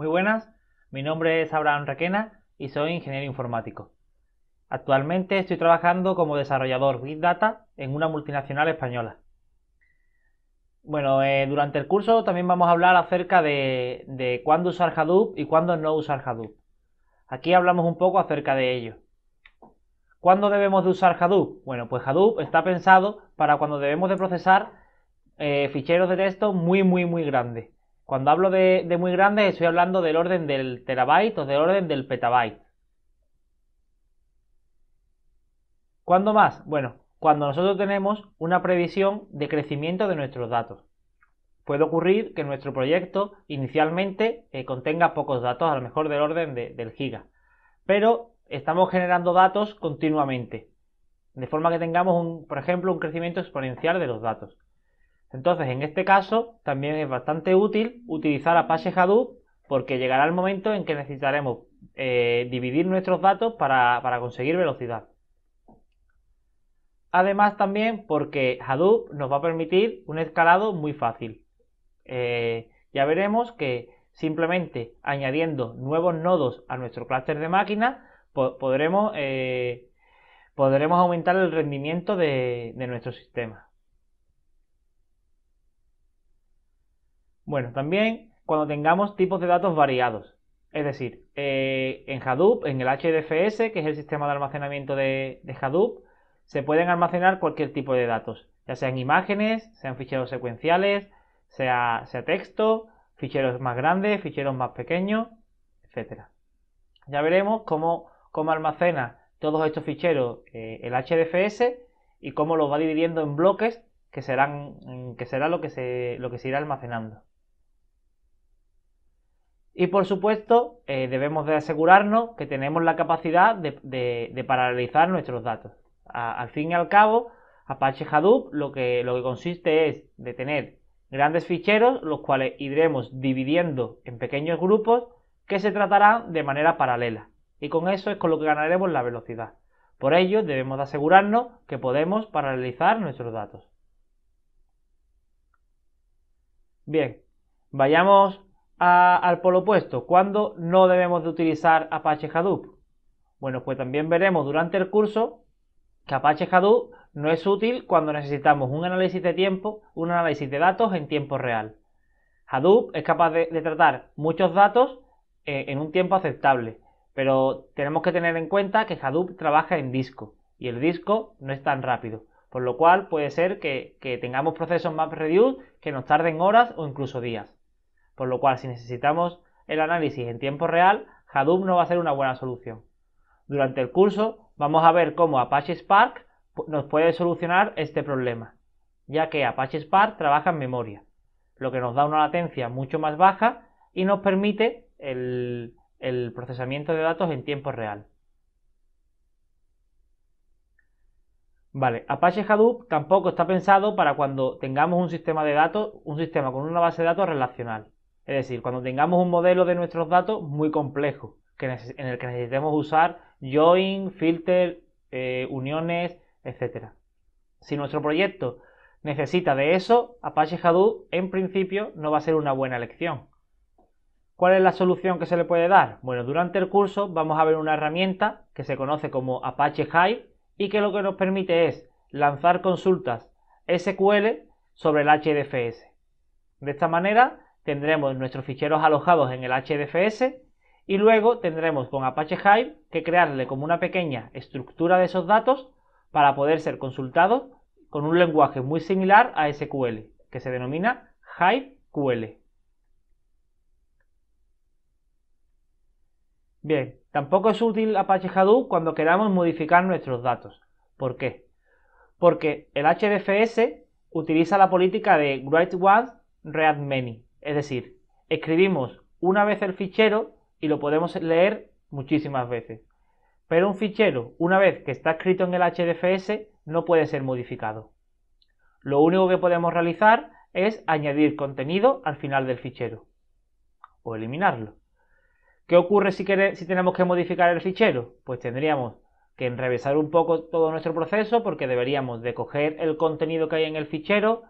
Muy buenas, mi nombre es Abraham Requena y soy ingeniero informático. Actualmente estoy trabajando como desarrollador Big Data en una multinacional española. Bueno, eh, durante el curso también vamos a hablar acerca de, cuándo usar Hadoop y cuándo no usar Hadoop. Aquí hablamos un poco acerca de ello. ¿Cuándo debemos de usar Hadoop? Bueno, pues Hadoop está pensado para cuando debemos de procesar eh, ficheros de texto muy, muy, muy grandes. Cuando hablo de, muy grandes, estoy hablando del orden del terabyte o del orden del petabyte. ¿Cuándo más? Bueno, cuando nosotros tenemos una previsión de crecimiento de nuestros datos. Puede ocurrir que nuestro proyecto inicialmente eh, contenga pocos datos, a lo mejor del orden del giga, pero estamos generando datos continuamente, de forma que tengamos, un, por ejemplo, un crecimiento exponencial de los datos. Entonces, en este caso, también es bastante útil utilizar Apache Hadoop porque llegará el momento en que necesitaremos eh, dividir nuestros datos para, conseguir velocidad. Además también porque Hadoop nos va a permitir un escalado muy fácil. Eh, ya veremos que simplemente añadiendo nuevos nodos a nuestro clúster de máquinas eh, podremos, aumentar el rendimiento de nuestro sistema. Bueno, también cuando tengamos tipos de datos variados. Es decir, eh, en Hadoop, en el HDFS, que es el sistema de almacenamiento de, Hadoop, se pueden almacenar cualquier tipo de datos, ya sean imágenes, sean ficheros secuenciales, sea, texto, ficheros más grandes, ficheros más pequeños, etcétera. Ya veremos cómo, almacena todos estos ficheros eh, el HDFS y cómo los va dividiendo en bloques que que será lo que se lo que se irá almacenando. Y por supuesto, eh, debemos de asegurarnos que tenemos la capacidad de, paralelizar nuestros datos. al fin y al cabo, Apache Hadoop lo que, lo que consiste es de tener grandes ficheros, los cuales iremos dividiendo en pequeños grupos que se tratarán de manera paralela. Y con eso es con lo que ganaremos la velocidad. Por ello, debemos de asegurarnos que podemos paralelizar nuestros datos. Bien, vayamos al polo opuesto, cuándo no debemos de utilizar Apache Hadoop. Bueno, pues también veremos durante el curso que Apache Hadoop no es útil cuando necesitamos un análisis de tiempo, un análisis de datos en tiempo real. Hadoop es capaz de, tratar muchos datos eh, en un tiempo aceptable, pero tenemos que tener en cuenta que Hadoop trabaja en disco y el disco no es tan rápido, por lo cual puede ser que, tengamos procesos más que nos tarden horas o incluso días por lo cual si necesitamos el análisis en tiempo real, Hadoop no va a ser una buena solución. Durante el curso vamos a ver cómo Apache Spark nos puede solucionar este problema, ya que Apache Spark trabaja en memoria, lo que nos da una latencia mucho más baja y nos permite el, procesamiento de datos en tiempo real. Vale, Apache Hadoop tampoco está pensado para cuando tengamos un sistema de datos, un sistema con una base de datos relacional. Es decir, cuando tengamos un modelo de nuestros datos muy complejo, en el que necesitemos usar join, filter, eh, uniones, etc. Si nuestro proyecto necesita de eso, Apache Hadoop en principio no va a ser una buena elección. ¿Cuál es la solución que se le puede dar? Bueno, durante el curso vamos a ver una herramienta que se conoce como Apache Hive y que lo que nos permite es lanzar consultas SQL sobre el HDFS. De esta manera tendremos nuestros ficheros alojados en el HDFS y luego tendremos con Apache Hive que crearle como una pequeña estructura de esos datos para poder ser consultados con un lenguaje muy similar a SQL, que se denomina HiveQL. Bien, tampoco es útil Apache Hadoop cuando queramos modificar nuestros datos. ¿Por qué? Porque el HDFS utiliza la política de Write Once, Read Many. Es decir, escribimos una vez el fichero y lo podemos leer muchísimas veces. Pero un fichero, una vez que está escrito en el HDFS, no puede ser modificado. Lo único que podemos realizar es añadir contenido al final del fichero o eliminarlo. ¿Qué ocurre si, si tenemos que modificar el fichero? Pues tendríamos que enrevesar un poco todo nuestro proceso porque deberíamos de coger el contenido que hay en el fichero,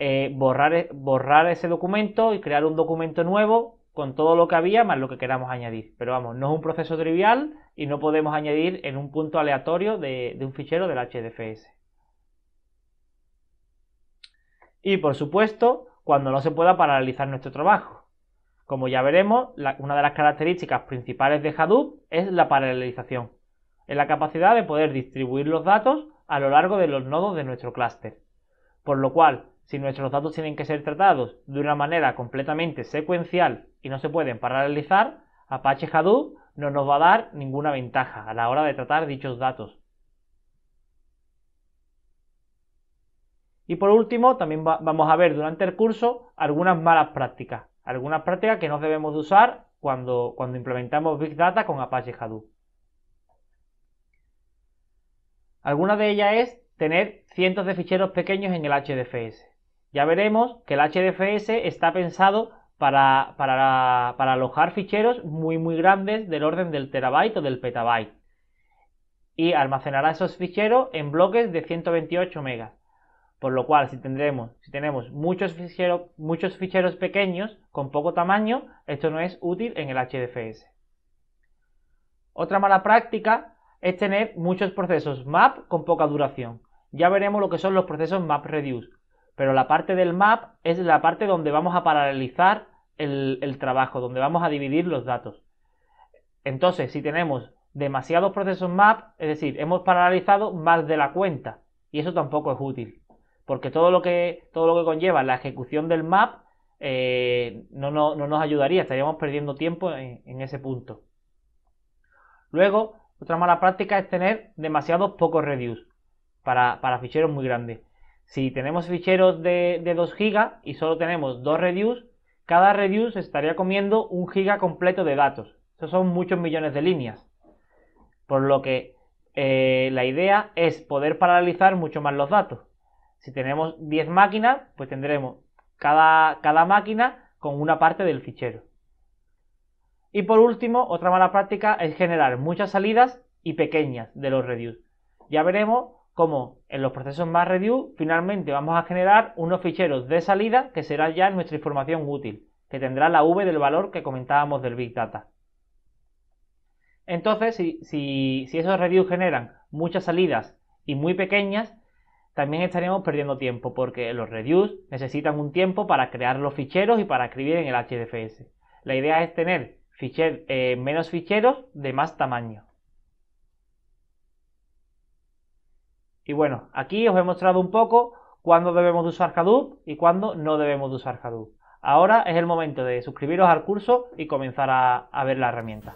eh, e, borrar, ese documento y crear un documento nuevo con todo lo que había más lo que queramos añadir. Pero vamos, no es un proceso trivial y no podemos añadir en un punto aleatorio de, un fichero del HDFS. Y por supuesto, cuando no se pueda paralizar nuestro trabajo. Como ya veremos, una de las características principales de Hadoop es la paralelización. Es la capacidad de poder distribuir los datos a lo largo de los nodos de nuestro clúster. Por lo cual, si nuestros datos tienen que ser tratados de una manera completamente secuencial y no se pueden paralelizar, Apache Hadoop no nos va a dar ninguna ventaja a la hora de tratar dichos datos. Y por último, también vamos a ver durante el curso algunas malas prácticas, algunas prácticas que no debemos usar cuando, cuando implementamos Big Data con Apache Hadoop. Alguna de ellas es tener cientos de ficheros pequeños en el HDFS ya veremos que el HDFS está pensado para, alojar ficheros muy muy grandes del orden del terabyte o del petabyte y almacenará esos ficheros en bloques de 128 megas. Por lo cual, si, tenemos muchos, muchos ficheros pequeños con poco tamaño, esto no es útil en el HDFS. Otra mala práctica es tener muchos procesos MAP con poca duración. Ya veremos lo que son los procesos MAP Reduce. Pero la parte del map es la parte donde vamos a paralelizar el, trabajo, donde vamos a dividir los datos. Entonces, si tenemos demasiados procesos map, es decir, hemos paralizado más de la cuenta. Y eso tampoco es útil. Porque todo lo que, todo lo que conlleva la ejecución del map eh, no, no, nos ayudaría, estaríamos perdiendo tiempo en, ese punto. Luego, otra mala práctica es tener demasiados pocos reduce para ficheros muy grandes. Si tenemos ficheros de, 2 GB y solo tenemos dos reduce, cada reduce estaría comiendo un giga completo de datos. Eso son muchos millones de líneas. Por lo que eh, la idea es poder paralizar mucho más los datos. Si tenemos 10 máquinas, pues tendremos cada, cada máquina con una parte del fichero. Y por último, otra mala práctica es generar muchas salidas y pequeñas de los reduce. Ya veremos como en los procesos más review, finalmente vamos a generar unos ficheros de salida que será ya nuestra información útil, que tendrá la V del valor que comentábamos del Big Data. Entonces, si, esos reviews generan muchas salidas y muy pequeñas, también estaríamos perdiendo tiempo porque los reviews necesitan un tiempo para crear los ficheros y para escribir en el HDFS. La idea es tener eh, menos ficheros de más tamaño. Y bueno, aquí os he mostrado un poco cuándo debemos de usar Hadoop y cuándo no debemos usar Hadoop. Ahora es el momento de suscribiros al curso y comenzar a ver la herramienta.